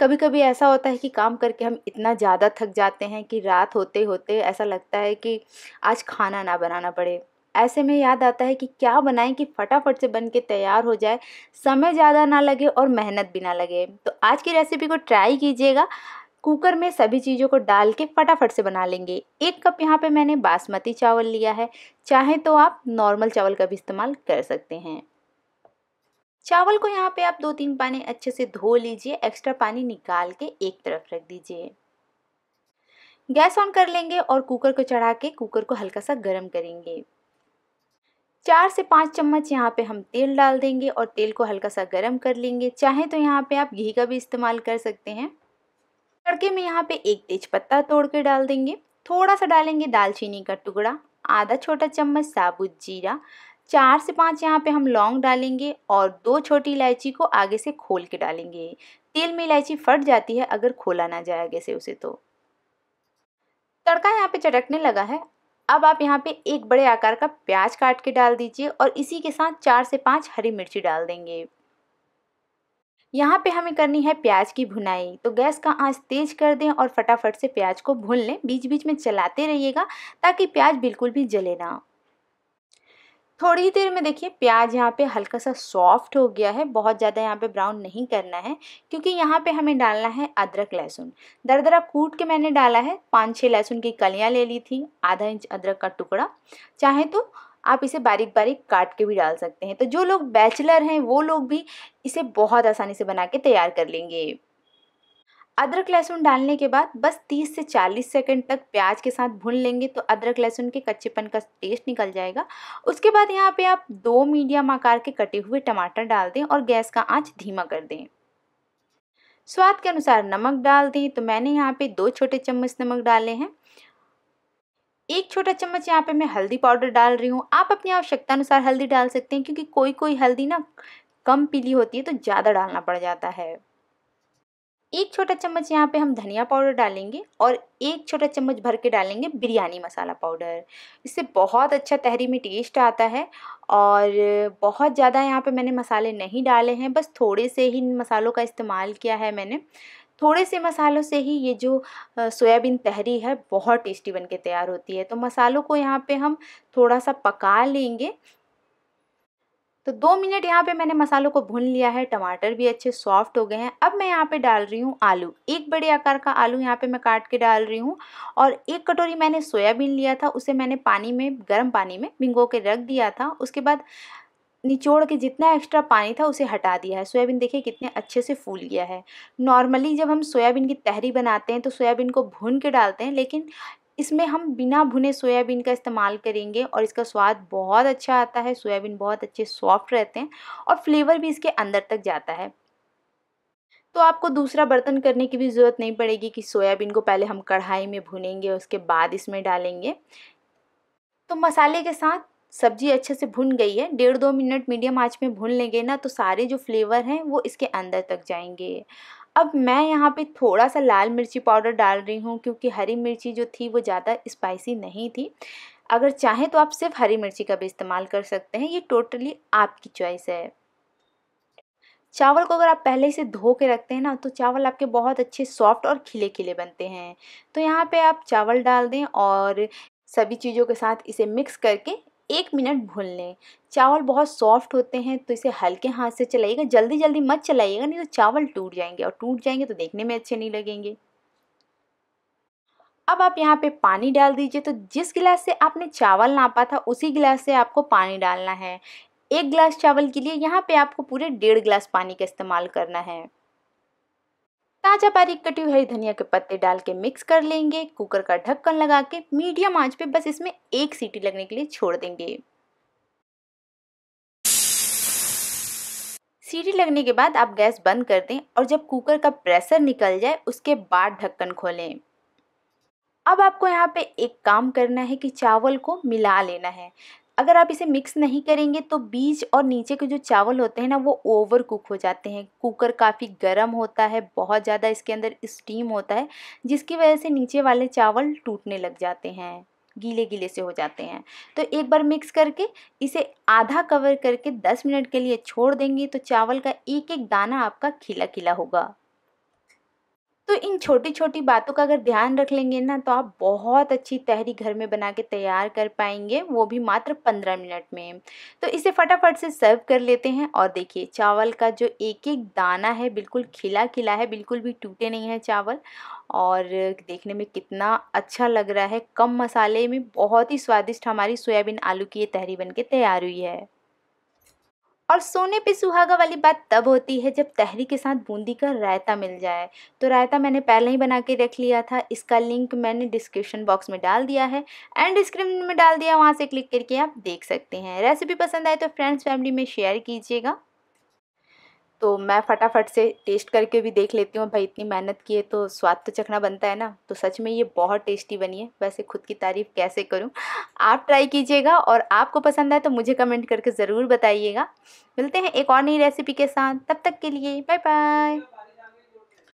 कभी कभी ऐसा होता है कि काम करके हम इतना ज़्यादा थक जाते हैं कि रात होते होते ऐसा लगता है कि आज खाना ना बनाना पड़े ऐसे में याद आता है कि क्या बनाएं कि फटाफट से बन के तैयार हो जाए समय ज़्यादा ना लगे और मेहनत भी ना लगे तो आज की रेसिपी को ट्राई कीजिएगा कुकर में सभी चीज़ों को डाल के फटाफट से बना लेंगे एक कप यहाँ पे मैंने बासमती चावल लिया है चाहे तो आप नॉर्मल चावल का भी इस्तेमाल कर सकते हैं चावल को यहाँ पे आप दो तीन पानी अच्छे से धो लीजिए एक्स्ट्रा पानी निकाल के एक तरफ रख दीजिए गैस ऑन कर लेंगे और कुकर को चढ़ा के कुकर को हल्का सा गर्म करेंगे चार से पाँच चम्मच यहाँ पे हम तेल डाल देंगे और तेल को हल्का सा गर्म कर लेंगे चाहे तो यहाँ पे आप घी का भी इस्तेमाल कर सकते हैं तड़के में यहाँ पे एक तेज पत्ता तोड़ के डाल देंगे थोड़ा सा डालेंगे दालचीनी का टुकड़ा आधा छोटा चम्मच साबुत जीरा चार से पांच यहाँ पे हम लौंग डालेंगे और दो छोटी इलायची को आगे से खोल के डालेंगे तेल में इलायची फट जाती है अगर खोला ना जाए आगे से उसे तो तड़का यहाँ पे चटकने लगा है अब आप यहाँ पे एक बड़े आकार का प्याज काट के डाल दीजिए और इसी के साथ चार से पांच हरी मिर्ची डाल देंगे यहाँ पे हमें करनी है प्याज की भुनाई तो गैस का आंच तेज कर दें और फटाफट से प्याज को भून लें बीच बीच में चलाते रहिएगा ताकि प्याज बिल्कुल भी जले ना थोड़ी ही देर में देखिए प्याज यहाँ पे हल्का सा सॉफ्ट हो गया है बहुत ज़्यादा यहाँ पे ब्राउन नहीं करना है क्योंकि यहाँ पे हमें डालना है अदरक लहसुन दरदरा कूट के मैंने डाला है पाँच छः लहसुन की कलियाँ ले ली थी आधा इंच अदरक का टुकड़ा चाहे तो आप इसे बारीक बारीक काट के भी डाल सकते हैं तो जो लोग बैचलर हैं वो लोग भी इसे बहुत आसानी से बना के तैयार कर लेंगे अदरक लहसुन डालने के बाद बस 30 से 40 सेकंड तक प्याज के साथ भून लेंगे तो अदरक लहसुन के कच्चेपन का टेस्ट निकल जाएगा उसके बाद यहाँ पे आप दो मीडियम आकार के कटे हुए टमाटर डाल दें और गैस का आंच धीमा कर दें स्वाद के अनुसार नमक डाल दें तो मैंने यहाँ पे दो छोटे चम्मच नमक डाले हैं एक छोटा चम्मच यहाँ पे मैं हल्दी पाउडर डाल रही हूँ आप अपनी आवश्यकता अनुसार हल्दी डाल सकते हैं क्योंकि कोई कोई हल्दी ना कम पीली होती है तो ज़्यादा डालना पड़ जाता है एक छोटा चम्मच यहाँ पे हम धनिया पाउडर डालेंगे और एक छोटा चम्मच भर के डालेंगे बिरयानी मसाला पाउडर इससे बहुत अच्छा तहरी में टेस्ट आता है और बहुत ज़्यादा यहाँ पे मैंने मसाले नहीं डाले हैं बस थोड़े से ही इन मसालों का इस्तेमाल किया है मैंने थोड़े से मसालों से ही ये जो सोयाबीन तहरी है बहुत टेस्टी बन के तैयार होती है तो मसालों को यहाँ पे हम थोड़ा सा पका लेंगे तो दो मिनट यहाँ पे मैंने मसालों को भून लिया है टमाटर भी अच्छे सॉफ्ट हो गए हैं अब मैं यहाँ पे डाल रही हूँ आलू एक बड़े आकार का आलू यहाँ पे मैं काट के डाल रही हूँ और एक कटोरी मैंने सोयाबीन लिया था उसे मैंने पानी में गर्म पानी में भिंगो के रख दिया था उसके बाद निचोड़ के जितना एक्स्ट्रा पानी था उसे हटा दिया है सोयाबीन देखिए कितने अच्छे से फूल गया है नॉर्मली जब हम सोयाबीन की तहरी बनाते हैं तो सोयाबीन को भून के डालते हैं लेकिन इसमें हम बिना भुने सोयाबीन का इस्तेमाल करेंगे और इसका स्वाद बहुत अच्छा आता है सोयाबीन बहुत अच्छे सॉफ्ट रहते हैं और फ्लेवर भी इसके अंदर तक जाता है तो आपको दूसरा बर्तन करने की भी ज़रूरत नहीं पड़ेगी कि सोयाबीन को पहले हम कढ़ाई में भुनेंगे उसके बाद इसमें डालेंगे तो मसाले के साथ सब्जी अच्छे से भुन गई है डेढ़ दो मिनट मीडियम आँच में भून लेंगे ना तो सारे जो फ्लेवर हैं वो इसके अंदर तक जाएंगे अब मैं यहाँ पे थोड़ा सा लाल मिर्ची पाउडर डाल रही हूँ क्योंकि हरी मिर्ची जो थी वो ज़्यादा स्पाइसी नहीं थी अगर चाहें तो आप सिर्फ हरी मिर्ची का भी इस्तेमाल कर सकते हैं ये टोटली आपकी चॉइस है चावल को अगर आप पहले से धो के रखते हैं ना तो चावल आपके बहुत अच्छे सॉफ्ट और खिले खिले बनते हैं तो यहाँ पे आप चावल डाल दें और सभी चीज़ों के साथ इसे मिक्स करके एक मिनट भून लें चावल बहुत सॉफ्ट होते हैं तो इसे हल्के हाथ से चलाइएगा जल्दी जल्दी मत चलाइएगा नहीं तो चावल टूट जाएंगे और टूट जाएंगे तो देखने में अच्छे नहीं लगेंगे अब आप यहाँ पे पानी डाल दीजिए तो जिस गिलास से आपने चावल नापा था उसी गिलास से आपको पानी डालना है एक गिलास चावल के लिए यहाँ पे आपको पूरे डेढ़ गिलास पानी का इस्तेमाल करना है ताज़ा बारीक कटी हुई धनिया के पत्ते डाल के मिक्स कर लेंगे कुकर का ढक्कन लगा के मीडियम आंच पे बस इसमें एक सीटी लगने के लिए छोड़ देंगे सीटी लगने के बाद आप गैस बंद कर दें और जब कुकर का प्रेशर निकल जाए उसके बाद ढक्कन खोलें अब आपको यहाँ पे एक काम करना है कि चावल को मिला लेना है अगर आप इसे मिक्स नहीं करेंगे तो बीज और नीचे के जो चावल होते हैं ना वो ओवर कुक हो जाते हैं कुकर काफ़ी गर्म होता है बहुत ज़्यादा इसके अंदर स्टीम होता है जिसकी वजह से नीचे वाले चावल टूटने लग जाते हैं गीले गीले से हो जाते हैं तो एक बार मिक्स करके इसे आधा कवर करके 10 मिनट के लिए छोड़ देंगे तो चावल का एक एक दाना आपका खिला खिला होगा तो इन छोटी छोटी बातों का अगर ध्यान रख लेंगे ना तो आप बहुत अच्छी तहरी घर में बना के तैयार कर पाएंगे वो भी मात्र पंद्रह मिनट में तो इसे फटाफट से सर्व कर लेते हैं और देखिए चावल का जो एक एक दाना है बिल्कुल खिला खिला है बिल्कुल भी टूटे नहीं हैं चावल और देखने में कितना अच्छा लग रहा है कम मसाले में बहुत ही स्वादिष्ट हमारी सोयाबीन आलू की ये तहरी बन के तैयार हुई है और सोने पे सुहागा वाली बात तब होती है जब तहरी के साथ बूंदी का रायता मिल जाए तो रायता मैंने पहले ही बना के रख लिया था इसका लिंक मैंने डिस्क्रिप्शन बॉक्स में डाल दिया है एंड डिस्क्रिप्शन में डाल दिया वहाँ से क्लिक करके आप देख सकते हैं रेसिपी पसंद आए तो फ्रेंड्स फैमिली में शेयर कीजिएगा तो मैं फटाफट से टेस्ट करके भी देख लेती हूँ भाई इतनी मेहनत की है तो स्वाद तो चखना बनता है ना तो सच में ये बहुत टेस्टी बनी है वैसे खुद की तारीफ़ कैसे करूँ आप ट्राई कीजिएगा और आपको पसंद आए तो मुझे कमेंट करके ज़रूर बताइएगा मिलते हैं एक और नई रेसिपी के साथ तब तक के लिए बाय बाय